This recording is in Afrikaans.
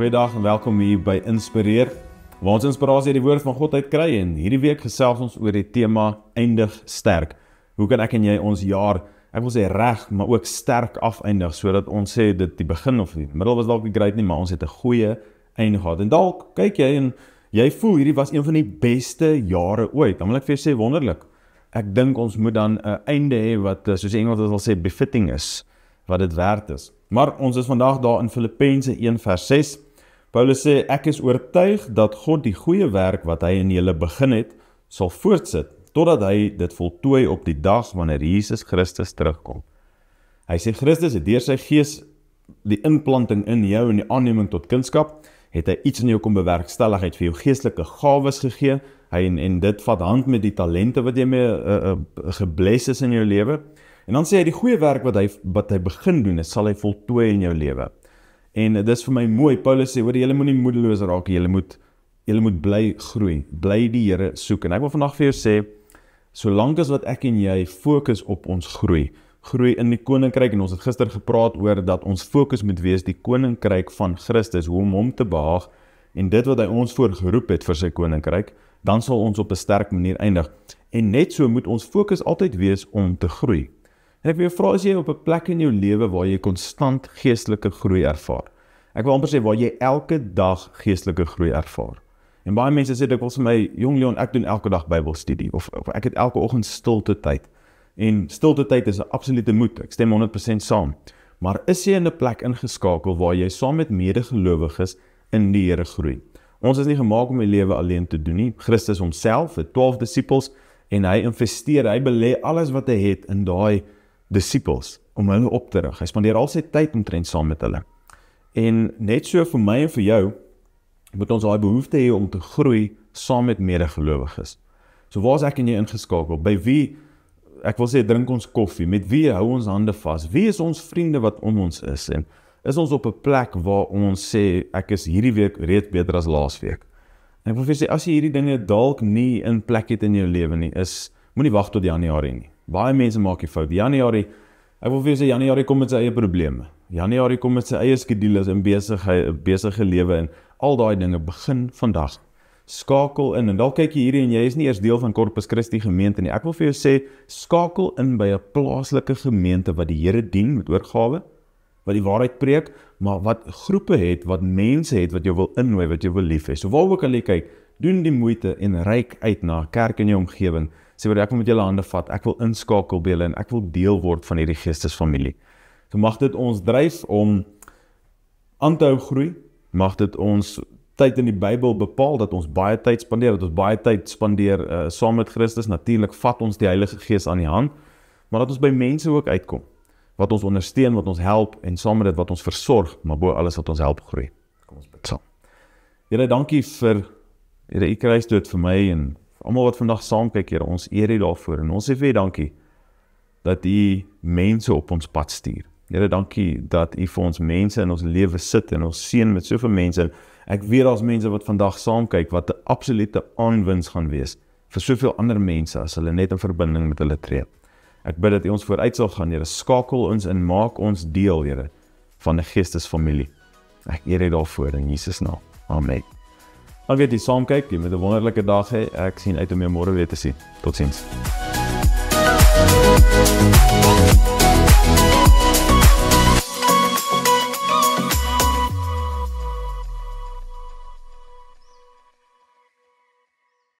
Goeiedag en welkom hier by Inspireer waar ons inspirasie uit die woord van God uitkry en hierdie week gesels ons oor die tema eindig sterk. Hoe kan ek en jy ons jaar, ek wil sê reg, maar ook sterk afeindig sodat ons sê dit die begin of die middel was dalk nie great nie, maar ons het 'n goeie einde gehad. En dalk kyk jy en jy voel hierdie was een van die beste jare ooit. Dan wil ek vir jou sê wonderlik. Ek dink ons moet dan 'n einde hê wat eh, soos die Engels dit wil sê befitting is, wat dit werd is. Maar ons is vandag daar in Filippense 1:6. Paulus sê ek is oortuig dat God die goeie werk wat hy in julle begin het, sal voortsit totdat hy dit voltooi op die dag wanneer Jesus Christus terugkom. Hy sê Christus het deur sy gees die implanting in jou en die aanneming tot kunskap het hy iets in jou kom bewerkstellig het vir jou geestelike gawes gegee. Hy en en dit vat hand met die talente wat jy mee uh, uh, gebless is in jou lewe. En dan sê hy die goeie werk wat hy wat hy begin doen, sal hy voltooi in jou lewe. En dis vir my mooi. Paulus sê, hoor jy, jy moenie moedeloos raak nie. Jy moet jy moet bly groei. Bly die Here soek. En ek wil vandag vir jou sê, solank as wat ek en jy fokus op ons groei, groei in die koninkryk en ons het gister gepraat oor dat ons fokus moet wees die koninkryk van Christus, hoe om hom te behaag en dit wat hy ons voorgeroep het vir sy koninkryk, dan sal ons op 'n sterk manier eindig. En net so moet ons fokus altyd wees om te groei. En ek wil jou vra as jy op 'n plek in jou lewe waar jy konstant geestelike groei ervaar. Ek wil amper sê waar jy elke dag geestelike groei ervaar. En baie mense sê dikwels vir my, "Jong Leon, ek doen elke dag Bybelstudie of, of ek het elke oggend stilte tyd." En stilte tyd is 'n absolute moet. Ek stem 100% saam. Maar is jy in 'n plek ingeskakel waar jy saam met medegelowiges in die Here groei? Ons is nie gemaak om die lewe alleen te doen nie. Christus homself, die 12 disippels en hy investeer, hy belê alles wat hy het in daai disippels om hulle op te rig. Hy spandeer al sy tyd omtrent saam met hulle. En net so vir my en vir jou moet ons daai behoefte hê om te groei saam met medegelowiges. So waar's ek en jy ingeskakel? By wie ek wil sê drink ons koffie, met wie hou ons hande vas? Wie is ons vriende wat om ons is en is ons op 'n plek waar ons sê ek is hierdie week reeds beter as laasweek? En ek wil vir jou sê as jy hierdie dinge dalk nie in plek het in jou lewe nie, is moenie wag tot Januarie nie. Baie mense maak die fout. Januarie, ek wil vir julle sê Januarie kom met sy eie probleme. Januarie kom met sy eie skedules en besighede, 'n besige lewe en al daai dinge begin vandag. Skakel in en dalk kyk jy hierdie en jy is nie eers deel van Corpus Christi gemeente nie. Ek wil vir jou sê skakel in by 'n plaaslike gemeente wat die Here dien met oorgawe, wat die waarheid preek, maar wat groepe het, wat mense het wat jou wil innooi, wat jou wil liefhê. So waar ook al jy kyk, doen die moeite en reik uit na 'n kerk in jou omgewing sê wat ek wil met julle hande vat. Ek wil inskakel by julle en ek wil deel word van hierdie geestesfamilie. So mag dit ons dryf om aan te hou groei. Mag dit ons tyd in die Bybel bepaal dat ons baie tyd spandeer, dat ons baie tyd spandeer uh, saam met Christus. Natuurlik vat ons die Heilige Gees aan die hand, maar dat ons by mense ook uitkom wat ons ondersteun, wat ons help en saam met dit wat ons versorg, maar bo alles wat ons help groei. Kom ons bid saam. Here, dankie vir Here, U kruisdood vir my en almal wat vandag saam kyk, Here, ons eer U daarvoor en ons sê vir U dankie dat U mense op ons pad stuur. Here, dankie dat U vir ons mense in ons lewe sit en ons seën met soveel mense. Ek weet daar's mense wat vandag saam kyk wat 'n absolute aanwins gaan wees vir soveel ander mense as hulle net in verbinding met hulle tree. Ek bid dat U ons vooruit sal gaan, Here, skakel ons in, maak ons deel, Here, van 'n geestesfamilie. Ek eer U daarvoor in Jesus naam. Amen. Dan weet jy saam kyk, jy met 'n wonderlike dag hê. Ek sien uit om jou môre weer te sien. Totsiens. Thank you.